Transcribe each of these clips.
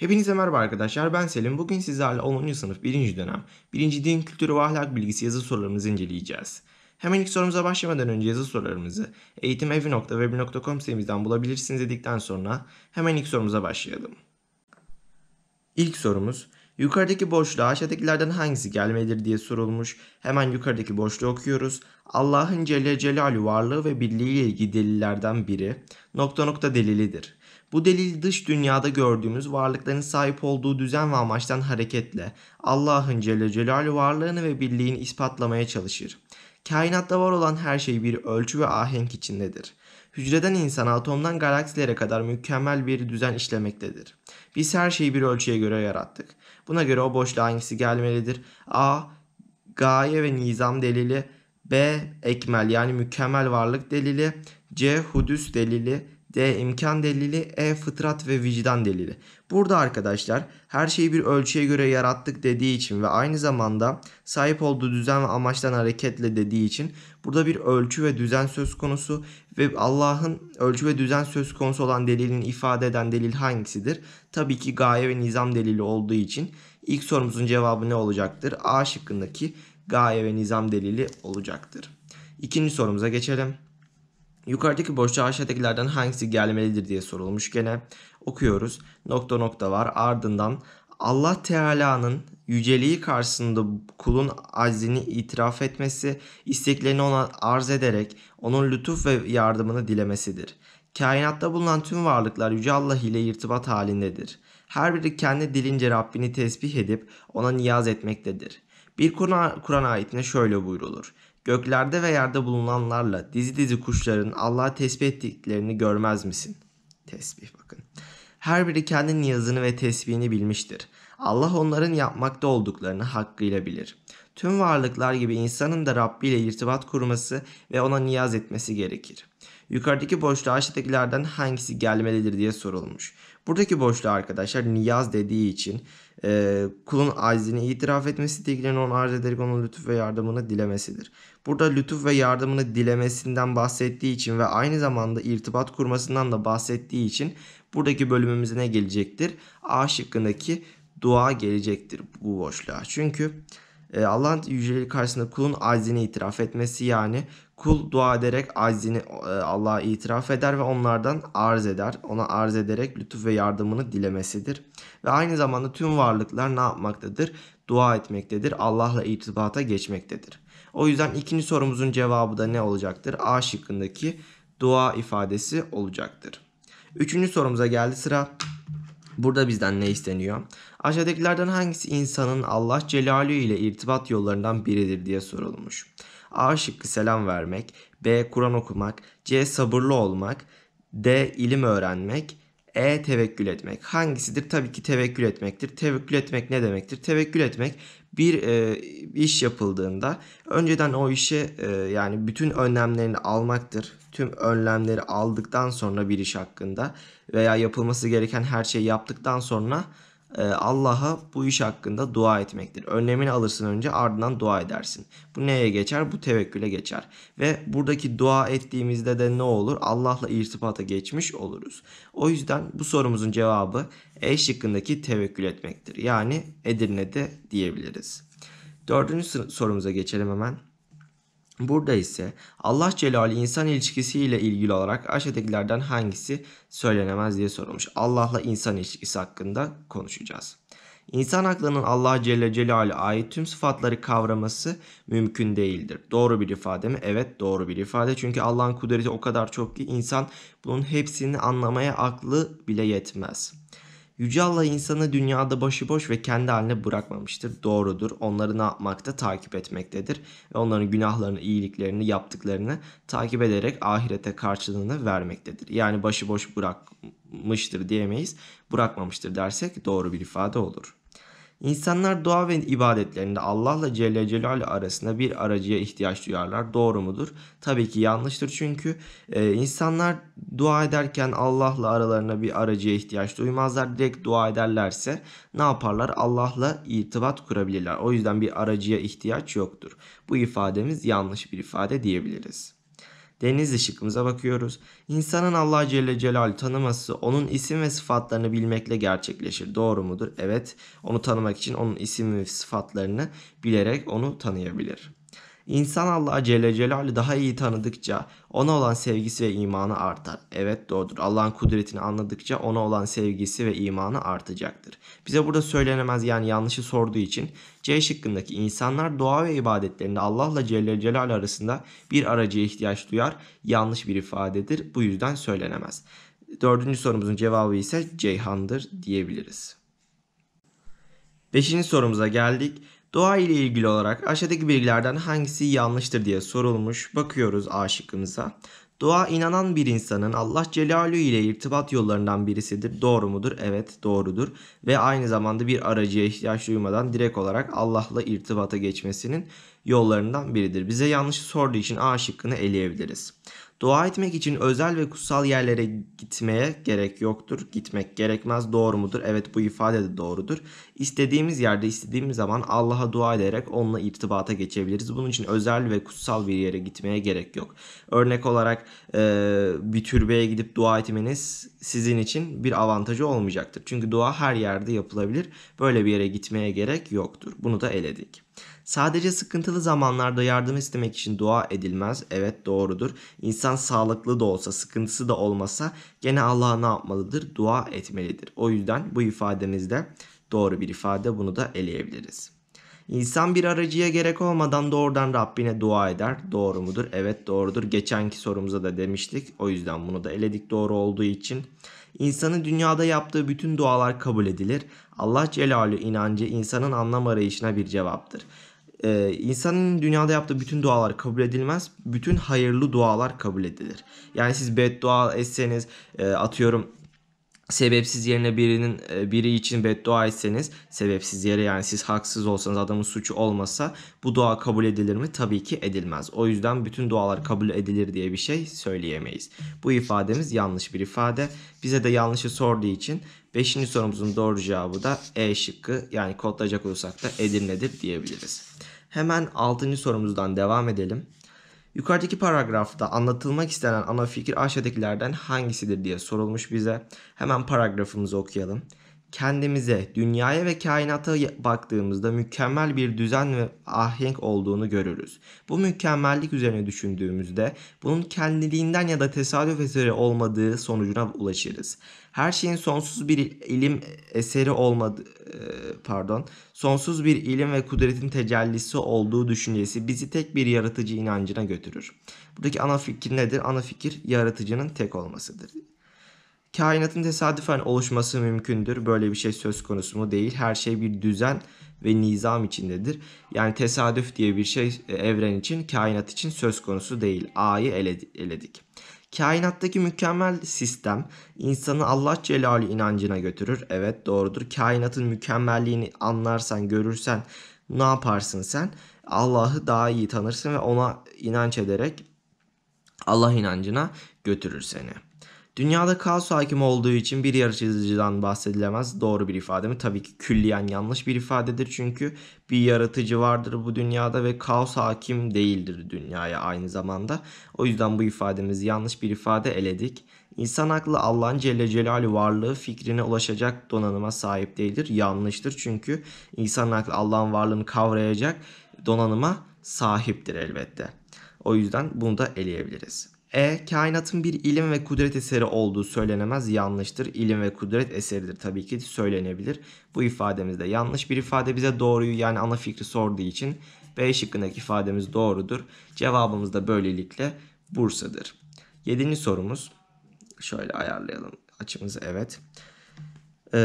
Hepinize merhaba arkadaşlar ben Selim. Bugün sizlerle 10. sınıf 1. dönem 1. din kültürü ve ahlak bilgisi yazı sorularımızı inceleyeceğiz. Hemen ilk sorumuza başlamadan önce yazı sorularımızı eğitimevi.web.com sitemizden bulabilirsiniz dedikten sonra hemen ilk sorumuza başlayalım. İlk sorumuz yukarıdaki boşluğa aşağıdakilerden hangisi gelmelidir diye sorulmuş. Hemen yukarıdaki boşluğu okuyoruz. Allah'ın Celle Celalü varlığı ve birliğiyle ilgili delillerden biri nokta nokta delilidir. Bu delil dış dünyada gördüğümüz varlıkların sahip olduğu düzen ve amaçtan hareketle Allah'ın Celle Celaluhu varlığını ve birliğini ispatlamaya çalışır. Kainatta var olan her şey bir ölçü ve ahenk içindedir. Hücreden insan, atomdan galaksilere kadar mükemmel bir düzen işlemektedir. Biz her şeyi bir ölçüye göre yarattık. Buna göre o boşluğa hangisi gelmelidir? A. Gaye ve nizam delili B. Ekmel yani mükemmel varlık delili C. Hudüs delili D imkan delili, E fıtrat ve vicdan delili. Burada arkadaşlar her şeyi bir ölçüye göre yarattık dediği için ve aynı zamanda sahip olduğu düzen ve amaçtan hareketle dediği için burada bir ölçü ve düzen söz konusu ve Allah'ın ölçü ve düzen söz konusu olan delilin ifade eden delil hangisidir? Tabii ki gaye ve nizam delili olduğu için ilk sorumuzun cevabı ne olacaktır? A şıkkındaki gaye ve nizam delili olacaktır. İkinci sorumuza geçelim. Yukarıdaki boşluğa aşağıdakilerden hangisi gelmelidir diye sorulmuş gene. Okuyoruz. Nokta nokta var. Ardından Allah Teala'nın yüceliği karşısında kulun aczini itiraf etmesi, isteklerini ona arz ederek onun lütuf ve yardımını dilemesidir. Kainatta bulunan tüm varlıklar Yüce Allah ile irtibat halindedir. Her biri kendi dilince Rabbini tesbih edip ona niyaz etmektedir. Bir Kur'an ayetine şöyle buyrulur göklerde ve yerde bulunanlarla dizi dizi kuşların Allah'a tesbih ettiklerini görmez misin? Tesbih bakın. Her biri kendi niyazını ve tesbihini bilmiştir. Allah onların yapmakta olduklarını hakkıyla bilir. Tüm varlıklar gibi insanın da Rabbi ile irtibat kurması ve ona niyaz etmesi gerekir. Yukarıdaki boşluğa aşağıdakilerden hangisi gelmelidir diye sorulmuş. Buradaki boşluğa arkadaşlar niyaz dediği için e, kulun aczini itiraf etmesi, dilginin onu arz ederek onun lütuf ve yardımını dilemesidir. Burada lütuf ve yardımını dilemesinden bahsettiği için ve aynı zamanda irtibat kurmasından da bahsettiği için buradaki bölümümüze ne gelecektir? A şıkkındaki dua gelecektir bu boşluğa. Çünkü e, Allah'ın yüceleri karşısında kulun aczini itiraf etmesi yani Kul dua ederek aczini e, Allah'a itiraf eder ve onlardan arz eder. Ona arz ederek lütuf ve yardımını dilemesidir. Ve aynı zamanda tüm varlıklar ne yapmaktadır? Dua etmektedir. Allah'la irtibata geçmektedir. O yüzden ikinci sorumuzun cevabı da ne olacaktır? A şıkkındaki dua ifadesi olacaktır. Üçüncü sorumuza geldi sıra. Burada bizden ne isteniyor? Aşağıdakilerden hangisi insanın Allah Celalü ile irtibat yollarından biridir diye sorulmuş. A şıkkı selam vermek, B Kur'an okumak, C sabırlı olmak, D ilim öğrenmek, E tevekkül etmek. Hangisidir? Tabii ki tevekkül etmektir. Tevekkül etmek ne demektir? Tevekkül etmek bir e, iş yapıldığında önceden o işe e, yani bütün önlemlerini almaktır. Tüm önlemleri aldıktan sonra bir iş hakkında veya yapılması gereken her şeyi yaptıktan sonra ee, Allah'a bu iş hakkında dua etmektir. Önlemini alırsın önce ardından dua edersin. Bu neye geçer? Bu tevekküle geçer. Ve buradaki dua ettiğimizde de ne olur? Allah'la irtibata geçmiş oluruz. O yüzden bu sorumuzun cevabı E şıkkındaki tevekkül etmektir. Yani Edirne'de diyebiliriz. Dördüncü sorumuza geçelim hemen. Burada ise Allah Celali insan ilişkisiyle ilgili olarak aşağıdakilerden hangisi söylenemez diye sorulmuş. Allah'la insan ilişkisi hakkında konuşacağız. İnsan aklının Allah Celle Celal'e ait tüm sıfatları kavraması mümkün değildir. Doğru bir ifade mi? Evet doğru bir ifade. Çünkü Allah'ın kudreti o kadar çok ki insan bunun hepsini anlamaya aklı bile yetmez. Yüce Allah insanı dünyada başıboş ve kendi haline bırakmamıştır. Doğrudur. Onları ne yapmakta? Takip etmektedir. Ve onların günahlarını, iyiliklerini, yaptıklarını takip ederek ahirete karşılığını vermektedir. Yani başıboş bırakmıştır diyemeyiz. Bırakmamıştır dersek doğru bir ifade olur. İnsanlar dua ve ibadetlerinde Allah'la Celle Celal arasında bir aracıya ihtiyaç duyarlar. Doğru mudur? Tabii ki yanlıştır çünkü e, insanlar dua ederken Allah'la aralarına bir aracıya ihtiyaç duymazlar. Direkt dua ederlerse ne yaparlar? Allah'la irtibat kurabilirler. O yüzden bir aracıya ihtiyaç yoktur. Bu ifademiz yanlış bir ifade diyebiliriz. Deniz şıkkımıza bakıyoruz. İnsanın Allah Celle Celal tanıması onun isim ve sıfatlarını bilmekle gerçekleşir. Doğru mudur? Evet. Onu tanımak için onun isim ve sıfatlarını bilerek onu tanıyabilir. İnsan Allah'ı Celle Celal'i daha iyi tanıdıkça ona olan sevgisi ve imanı artar. Evet doğrudur. Allah'ın kudretini anladıkça ona olan sevgisi ve imanı artacaktır. Bize burada söylenemez yani yanlışı sorduğu için C şıkkındaki insanlar dua ve ibadetlerinde Allah'la Celle Celal arasında bir aracıya ihtiyaç duyar. Yanlış bir ifadedir. Bu yüzden söylenemez. Dördüncü sorumuzun cevabı ise Ceyhan'dır diyebiliriz. Beşinci sorumuza geldik. Doğa ile ilgili olarak aşağıdaki bilgilerden hangisi yanlıştır diye sorulmuş. Bakıyoruz A şıkkımıza. Doğa inanan bir insanın Allah Celaluhu ile irtibat yollarından birisidir. Doğru mudur? Evet doğrudur. Ve aynı zamanda bir aracıya ihtiyaç duymadan direkt olarak Allah'la irtibata geçmesinin yollarından biridir. Bize yanlış sorduğu için A şıkkını eleyebiliriz. Dua etmek için özel ve kutsal yerlere gitmeye gerek yoktur. Gitmek gerekmez. Doğru mudur? Evet bu ifade de doğrudur. İstediğimiz yerde istediğimiz zaman Allah'a dua ederek onunla irtibata geçebiliriz. Bunun için özel ve kutsal bir yere gitmeye gerek yok. Örnek olarak bir türbeye gidip dua etmeniz sizin için bir avantajı olmayacaktır. Çünkü dua her yerde yapılabilir. Böyle bir yere gitmeye gerek yoktur. Bunu da eledik. Sadece sıkıntılı zamanlarda yardım istemek için dua edilmez. Evet doğrudur. İnsan sağlıklı da olsa, sıkıntısı da olmasa gene Allah'a ne yapmalıdır? Dua etmelidir. O yüzden bu ifademizde doğru bir ifade. Bunu da eleyebiliriz. İnsan bir aracıya gerek olmadan doğrudan Rabbine dua eder. Doğru mudur? Evet doğrudur. Geçenki sorumuza da demiştik. O yüzden bunu da eledik doğru olduğu için. İnsanın dünyada yaptığı bütün dualar kabul edilir. Allah Celalü inancı insanın anlam arayışına bir cevaptır. Ee, insanın dünyada yaptığı bütün dualar kabul edilmez. Bütün hayırlı dualar kabul edilir. Yani siz beddua etseniz e, atıyorum sebepsiz yerine birinin e, biri için beddua etseniz sebepsiz yere yani siz haksız olsanız adamın suçu olmasa bu dua kabul edilir mi? Tabii ki edilmez. O yüzden bütün dualar kabul edilir diye bir şey söyleyemeyiz. Bu ifademiz yanlış bir ifade. Bize de yanlışı sorduğu için 5. sorumuzun doğru cevabı da E şıkkı yani kodlayacak olursak da Edirne'dir diyebiliriz. Hemen 6. sorumuzdan devam edelim. Yukarıdaki paragrafta anlatılmak istenen ana fikir aşağıdakilerden hangisidir diye sorulmuş bize. Hemen paragrafımızı okuyalım kendimize, dünyaya ve kainata baktığımızda mükemmel bir düzen ve ahenk olduğunu görürüz. Bu mükemmellik üzerine düşündüğümüzde bunun kendiliğinden ya da tesadüf eseri olmadığı sonucuna ulaşırız. Her şeyin sonsuz bir ilim eseri olmadı pardon, sonsuz bir ilim ve kudretin tecellisi olduğu düşüncesi bizi tek bir yaratıcı inancına götürür. Buradaki ana fikir nedir? Ana fikir yaratıcının tek olmasıdır. Kainatın tesadüfen oluşması mümkündür. Böyle bir şey söz konusu mu değil. Her şey bir düzen ve nizam içindedir. Yani tesadüf diye bir şey e, evren için, kainat için söz konusu değil. A'yı eledik. Kainattaki mükemmel sistem insanı Allah Celalü inancına götürür. Evet doğrudur. Kainatın mükemmelliğini anlarsan, görürsen ne yaparsın sen? Allah'ı daha iyi tanırsın ve ona inanç ederek Allah inancına götürür seni. Dünyada kaos hakim olduğu için bir yaratıcıdan bahsedilemez. Doğru bir ifade mi? Tabii ki külliyen yanlış bir ifadedir. Çünkü bir yaratıcı vardır bu dünyada ve kaos hakim değildir dünyaya aynı zamanda. O yüzden bu ifademiz yanlış bir ifade eledik. İnsan aklı Allah'ın Celle Celaluhu varlığı fikrine ulaşacak donanıma sahip değildir. Yanlıştır çünkü insan aklı Allah'ın varlığını kavrayacak donanıma sahiptir elbette. O yüzden bunu da eleyebiliriz. E. Kainatın bir ilim ve kudret eseri olduğu söylenemez. Yanlıştır. İlim ve kudret eseridir tabii ki söylenebilir. Bu ifademiz de yanlış. Bir ifade bize doğruyu yani ana fikri sorduğu için B şıkkındaki ifademiz doğrudur. Cevabımız da böylelikle Bursa'dır. Yedinci sorumuz. Şöyle ayarlayalım açımızı. Evet. Ee,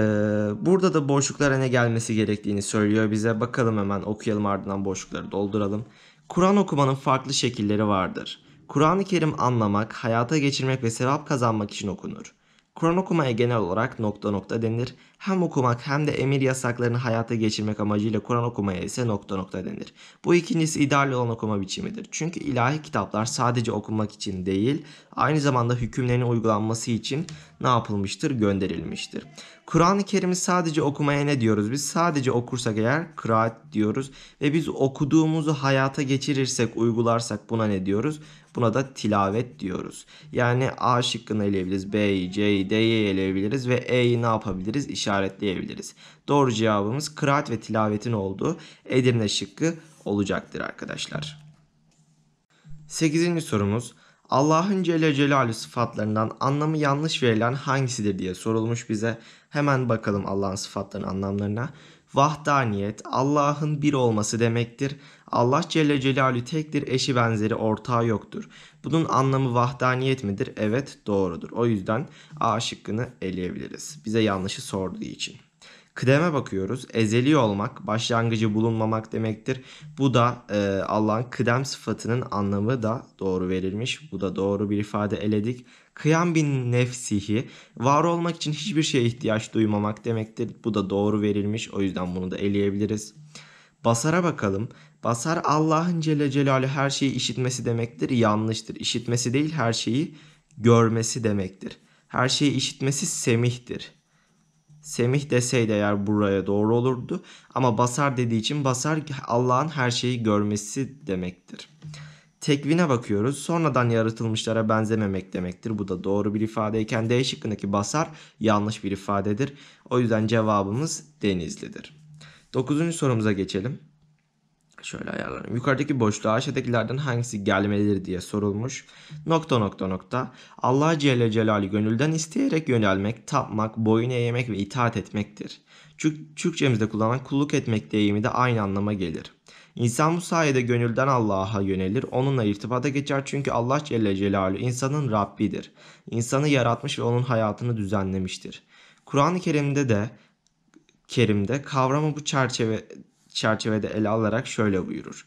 burada da boşluklara ne gelmesi gerektiğini söylüyor bize. Bakalım hemen okuyalım ardından boşlukları dolduralım. Kur'an okumanın farklı şekilleri vardır. Kur'an-ı Kerim anlamak, hayata geçirmek ve sevap kazanmak için okunur. Kur'an okumaya genel olarak nokta nokta denir. Hem okumak hem de emir yasaklarını hayata geçirmek amacıyla Kur'an okumaya ise nokta nokta denir. Bu ikincisi ideal olan okuma biçimidir. Çünkü ilahi kitaplar sadece okumak için değil, aynı zamanda hükümlerin uygulanması için ne yapılmıştır? Gönderilmiştir. Kur'an-ı Kerim'i sadece okumaya ne diyoruz? Biz sadece okursak eğer kıraat diyoruz ve biz okuduğumuzu hayata geçirirsek, uygularsak buna ne diyoruz? Buna da tilavet diyoruz. Yani A şıkkını eleyebiliriz. B'yi, C'yi, D'yi eleyebiliriz ve E'yi ne yapabiliriz? İşaretleyebiliriz. Doğru cevabımız kıraat ve tilavetin olduğu Edirne şıkkı olacaktır arkadaşlar. 8. sorumuz. Allah'ın Celle Celalü sıfatlarından anlamı yanlış verilen hangisidir diye sorulmuş bize. Hemen bakalım Allah'ın sıfatlarının anlamlarına. Vahdaniyet Allah'ın bir olması demektir. Allah Celle Celaluhu tektir, eşi benzeri ortağı yoktur. Bunun anlamı vahdaniyet midir? Evet doğrudur. O yüzden A şıkkını eleyebiliriz. Bize yanlışı sorduğu için. Kıdeme bakıyoruz. Ezeli olmak, başlangıcı bulunmamak demektir. Bu da e, Allah'ın kıdem sıfatının anlamı da doğru verilmiş. Bu da doğru bir ifade eledik. Kıyam bin nefsihi, var olmak için hiçbir şeye ihtiyaç duymamak demektir. Bu da doğru verilmiş. O yüzden bunu da eleyebiliriz. Basara bakalım. Basar Allah'ın Celle Celaluhu her şeyi işitmesi demektir. Yanlıştır. İşitmesi değil her şeyi görmesi demektir. Her şeyi işitmesi semihtir. Semih deseydi eğer buraya doğru olurdu. Ama basar dediği için basar Allah'ın her şeyi görmesi demektir. Tekvine bakıyoruz. Sonradan yaratılmışlara benzememek demektir. Bu da doğru bir ifadeyken D şıkkındaki basar yanlış bir ifadedir. O yüzden cevabımız Denizli'dir. Dokuzuncu sorumuza geçelim. Şöyle ayarlarım. Yukarıdaki boşluğa aşağıdakilerden hangisi gelmelidir diye sorulmuş. Nokta nokta nokta. Allah Celle Celal'i gönülden isteyerek yönelmek, tapmak, boyun eğmek ve itaat etmektir. Türkçemizde kullanılan kulluk etmek deyimi de aynı anlama gelir. İnsan bu sayede gönülden Allah'a yönelir, onunla irtibata geçer çünkü Allah Celle Celaluhu insanın Rabbidir. İnsanı yaratmış ve onun hayatını düzenlemiştir. Kur'an-ı Kerim'de de Kerim'de kavramı bu çerçeve, çerçevede ele alarak şöyle buyurur.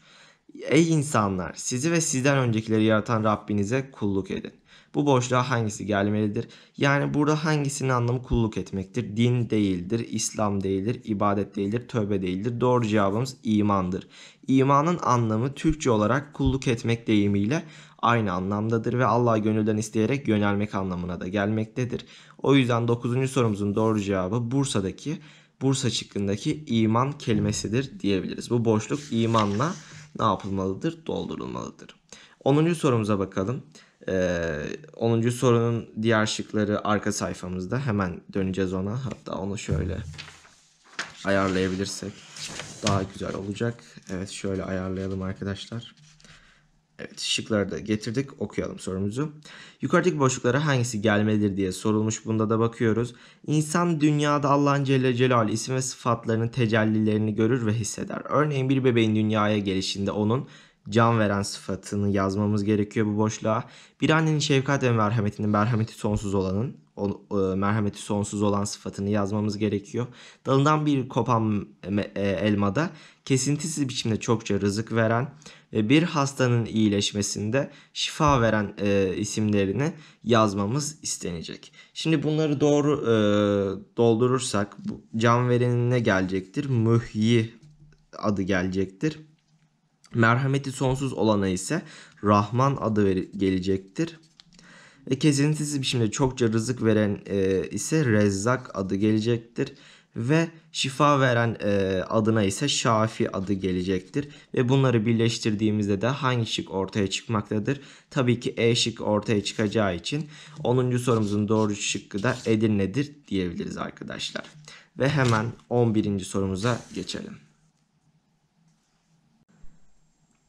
Ey insanlar sizi ve sizden öncekileri yaratan Rabbinize kulluk edin. Bu boşluğa hangisi gelmelidir? Yani burada hangisinin anlamı kulluk etmektir? Din değildir, İslam değildir, ibadet değildir, tövbe değildir. Doğru cevabımız imandır. İmanın anlamı Türkçe olarak kulluk etmek deyimiyle aynı anlamdadır ve Allah'a gönülden isteyerek yönelmek anlamına da gelmektedir. O yüzden 9. sorumuzun doğru cevabı Bursa'daki Bursa çıkkındaki iman kelimesidir diyebiliriz. Bu boşluk imanla ne yapılmalıdır? Doldurulmalıdır. 10. sorumuza bakalım. Ee, 10. sorunun diğer şıkları arka sayfamızda. Hemen döneceğiz ona. Hatta onu şöyle ayarlayabilirsek daha güzel olacak. Evet şöyle ayarlayalım arkadaşlar. Evet şıkları da getirdik. Okuyalım sorumuzu. Yukarıdaki boşluklara hangisi gelmelidir diye sorulmuş. Bunda da bakıyoruz. İnsan dünyada Allah'ın Celle Celal isim ve sıfatlarının tecellilerini görür ve hisseder. Örneğin bir bebeğin dünyaya gelişinde onun can veren sıfatını yazmamız gerekiyor bu boşluğa. Bir annenin şefkat ve merhametinin merhameti sonsuz olanın o, e, merhameti sonsuz olan sıfatını yazmamız gerekiyor. Dalından bir kopan e, elmada kesintisiz biçimde çokça rızık veren ve bir hastanın iyileşmesinde şifa veren e, isimlerini yazmamız istenecek. Şimdi bunları doğru e, doldurursak can verenin gelecektir? Mühyi adı gelecektir. Merhameti sonsuz olana ise Rahman adı gelecektir ve kesintisiz şekilde çokça rızık veren e, ise Rezzak adı gelecektir ve şifa veren e, adına ise Şafi adı gelecektir ve bunları birleştirdiğimizde de hangi şık ortaya çıkmaktadır? Tabii ki E şık ortaya çıkacağı için 10. sorumuzun doğru şıkkı da Edirne'dir diyebiliriz arkadaşlar. Ve hemen 11. sorumuza geçelim.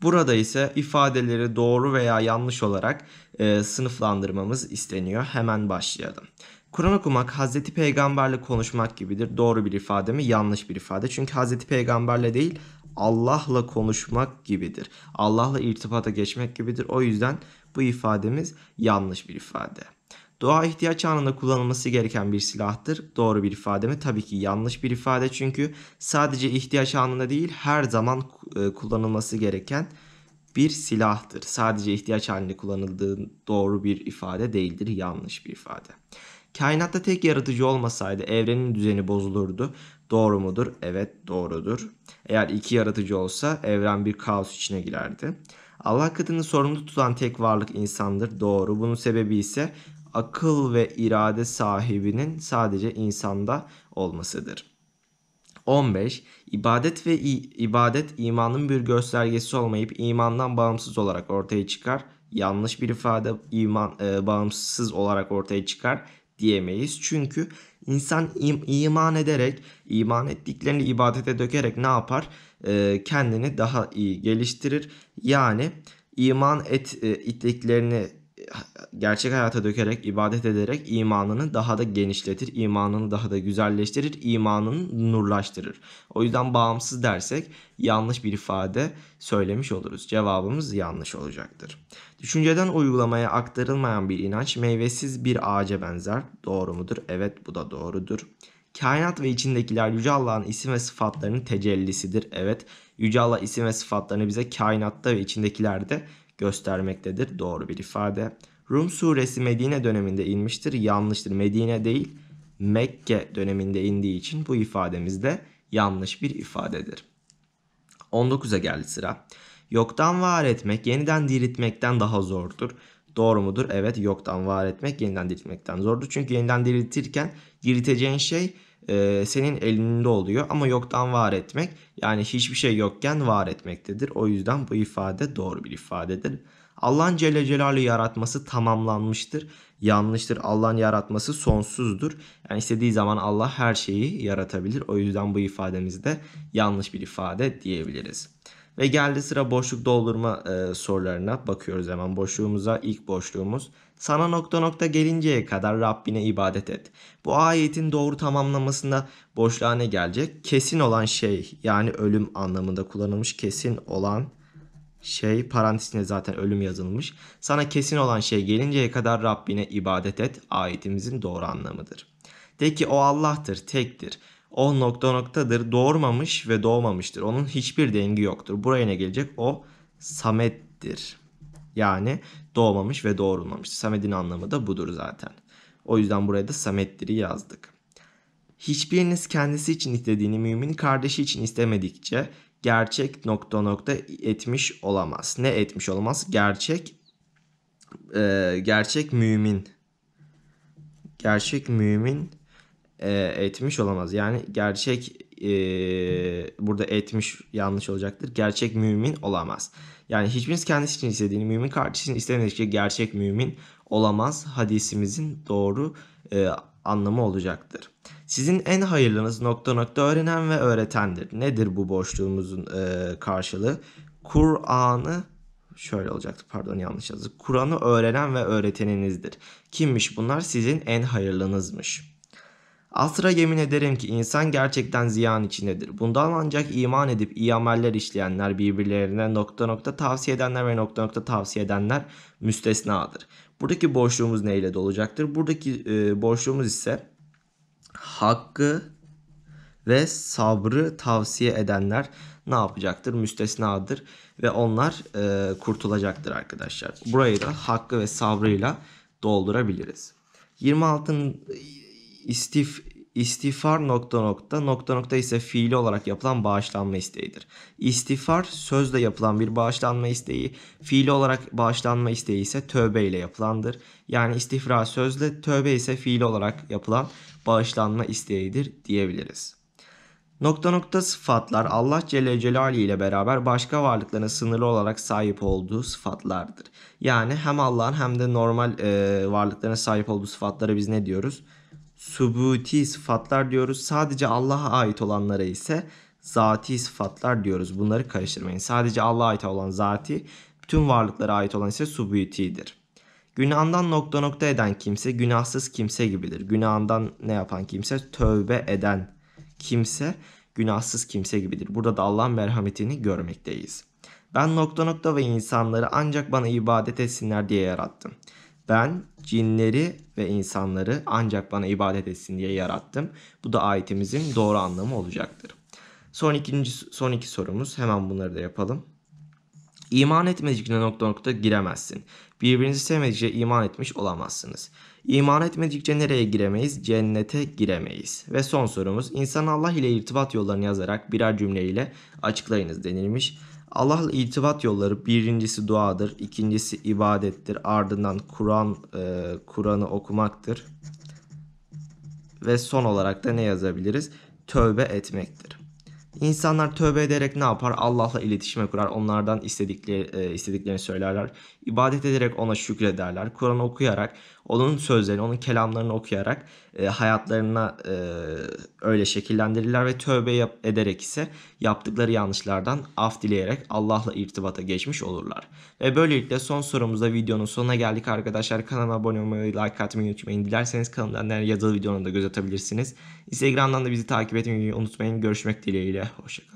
Burada ise ifadeleri doğru veya yanlış olarak e, sınıflandırmamız isteniyor. Hemen başlayalım. Kur'an okumak Hazreti Peygamberle konuşmak gibidir. Doğru bir ifade mi? Yanlış bir ifade. Çünkü Hazreti Peygamberle değil Allah'la konuşmak gibidir. Allah'la irtibata geçmek gibidir. O yüzden bu ifademiz yanlış bir ifade. Doğa ihtiyaç anında kullanılması gereken bir silahtır. Doğru bir ifade mi? Tabii ki yanlış bir ifade çünkü sadece ihtiyaç anında değil her zaman e, kullanılması gereken bir silahtır. Sadece ihtiyaç halinde kullanıldığı doğru bir ifade değildir. Yanlış bir ifade. Kainatta tek yaratıcı olmasaydı evrenin düzeni bozulurdu. Doğru mudur? Evet doğrudur. Eğer iki yaratıcı olsa evren bir kaos içine girerdi. Allah katını sorumlu tutan tek varlık insandır. Doğru. Bunun sebebi ise akıl ve irade sahibinin sadece insanda olmasıdır. 15. İbadet ve ibadet imanın bir göstergesi olmayıp imandan bağımsız olarak ortaya çıkar. Yanlış bir ifade iman e, bağımsız olarak ortaya çıkar diyemeyiz. Çünkü insan im, iman ederek, iman ettiklerini ibadete dökerek ne yapar? E, kendini daha iyi geliştirir. Yani iman et, e, ettiklerini gerçek hayata dökerek, ibadet ederek imanını daha da genişletir, imanını daha da güzelleştirir, imanını nurlaştırır. O yüzden bağımsız dersek yanlış bir ifade söylemiş oluruz. Cevabımız yanlış olacaktır. Düşünceden uygulamaya aktarılmayan bir inanç meyvesiz bir ağaca benzer. Doğru mudur? Evet bu da doğrudur. Kainat ve içindekiler Yüce Allah'ın isim ve sıfatlarının tecellisidir. Evet Yüce Allah isim ve sıfatlarını bize kainatta ve içindekilerde göstermektedir. Doğru bir ifade. Rum suresi Medine döneminde inmiştir. Yanlıştır. Medine değil Mekke döneminde indiği için bu ifademiz de yanlış bir ifadedir. 19'a geldi sıra. Yoktan var etmek yeniden diriltmekten daha zordur. Doğru mudur? Evet yoktan var etmek yeniden diriltmekten zordur. Çünkü yeniden diriltirken diriteceğin şey e, senin elinde oluyor ama yoktan var etmek yani hiçbir şey yokken var etmektedir. O yüzden bu ifade doğru bir ifadedir. Allah'ın Celle Celaluhu yaratması tamamlanmıştır. Yanlıştır. Allah'ın yaratması sonsuzdur. Yani istediği zaman Allah her şeyi yaratabilir. O yüzden bu ifademizde yanlış bir ifade diyebiliriz. Ve geldi sıra boşluk doldurma e, sorularına bakıyoruz hemen boşluğumuza. ilk boşluğumuz sana nokta nokta gelinceye kadar Rabbine ibadet et. Bu ayetin doğru tamamlamasında boşluğa ne gelecek? Kesin olan şey yani ölüm anlamında kullanılmış kesin olan şey parantezine zaten ölüm yazılmış. Sana kesin olan şey gelinceye kadar Rabbine ibadet et ayetimizin doğru anlamıdır. De ki o Allah'tır, tektir. O nokta noktadır doğurmamış ve doğmamıştır. Onun hiçbir dengi yoktur. Buraya ne gelecek? O samettir. Yani doğmamış ve doğrulmamıştır. Samet'in anlamı da budur zaten. O yüzden buraya da samettir'i yazdık. Hiçbiriniz kendisi için istediğini mümin kardeşi için istemedikçe gerçek nokta nokta etmiş olamaz. Ne etmiş olamaz? Gerçek e, gerçek mümin gerçek mümin etmiş olamaz. Yani gerçek e, burada etmiş yanlış olacaktır. Gerçek mümin olamaz. Yani hiçbiriniz kendisi için istediğini mümin, kardeşinin istemediği şey gerçek mümin olamaz. Hadisimizin doğru e, anlamı olacaktır. Sizin en hayırlınız nokta nokta öğrenen ve öğretendir. Nedir bu boşluğumuzun e, karşılığı? Kur'an'ı şöyle olacaktı pardon yanlış yazdım Kur'an'ı öğrenen ve öğreteninizdir. Kimmiş bunlar? Sizin en hayırlınızmış. Asra yemin ederim ki insan gerçekten ziyan içindedir. Bundan ancak iman edip iyi ameller işleyenler birbirlerine nokta nokta tavsiye edenler ve nokta nokta tavsiye edenler müstesnadır. Buradaki boşluğumuz neyle dolacaktır? Buradaki e, boşluğumuz ise hakkı ve sabrı tavsiye edenler ne yapacaktır? Müstesnadır ve onlar e, kurtulacaktır arkadaşlar. Burayı da hakkı ve sabrıyla doldurabiliriz. 26 istif istifar nokta nokta nokta nokta ise fiili olarak yapılan bağışlanma isteğidir. İstifar sözle yapılan bir bağışlanma isteği, fiili olarak bağışlanma isteği ise tövbe ile yapılandır. Yani istifra sözle, tövbe ise fiili olarak yapılan bağışlanma isteğidir diyebiliriz. Nokta nokta sıfatlar Allah Celle Celaluhu ile beraber başka varlıkların sınırlı olarak sahip olduğu sıfatlardır. Yani hem Allah'ın hem de normal e, varlıkların sahip olduğu sıfatlara biz ne diyoruz? subuti sıfatlar diyoruz. Sadece Allah'a ait olanlara ise zati sıfatlar diyoruz. Bunları karıştırmayın. Sadece Allah'a ait olan zati, bütün varlıklara ait olan ise subutidir. Günahından nokta nokta eden kimse günahsız kimse gibidir. Günahından ne yapan kimse tövbe eden kimse günahsız kimse gibidir. Burada da Allah'ın merhametini görmekteyiz. Ben nokta nokta ve insanları ancak bana ibadet etsinler diye yarattım. Ben cinleri ve insanları ancak bana ibadet etsin diye yarattım. Bu da ayetimizin doğru anlamı olacaktır. Son ikinci son iki sorumuz. Hemen bunları da yapalım. İman etmedikçe nokta nokta giremezsin. Birbirinizi sevmedikçe iman etmiş olamazsınız. İman etmedikçe nereye giremeyiz? Cennete giremeyiz. Ve son sorumuz insan Allah ile irtibat yollarını yazarak birer cümleyle açıklayınız denilmiş. Allah'la irtibat yolları birincisi duadır, ikincisi ibadettir, ardından Kur'an e, Kur'an'ı okumaktır ve son olarak da ne yazabiliriz? Tövbe etmektir. İnsanlar tövbe ederek ne yapar? Allah'la iletişime kurar. Onlardan istedikleri e, istediklerini söylerler. İbadet ederek ona şükrederler. Kur'an okuyarak, onun sözlerini, onun kelamlarını okuyarak e, hayatlarına e, öyle şekillendirirler ve tövbe yap- ederek ise yaptıkları yanlışlardan af dileyerek Allah'la irtibata geçmiş olurlar. Ve böylelikle son sorumuzda videonun sonuna geldik arkadaşlar. Kanalıma abone olmayı, like atmayı unutmayın. Dilerseniz kanaldan yazılı videonun da göz atabilirsiniz. Instagram'dan da bizi takip etmeyi unutmayın. Görüşmek dileğiyle. Oh, shit.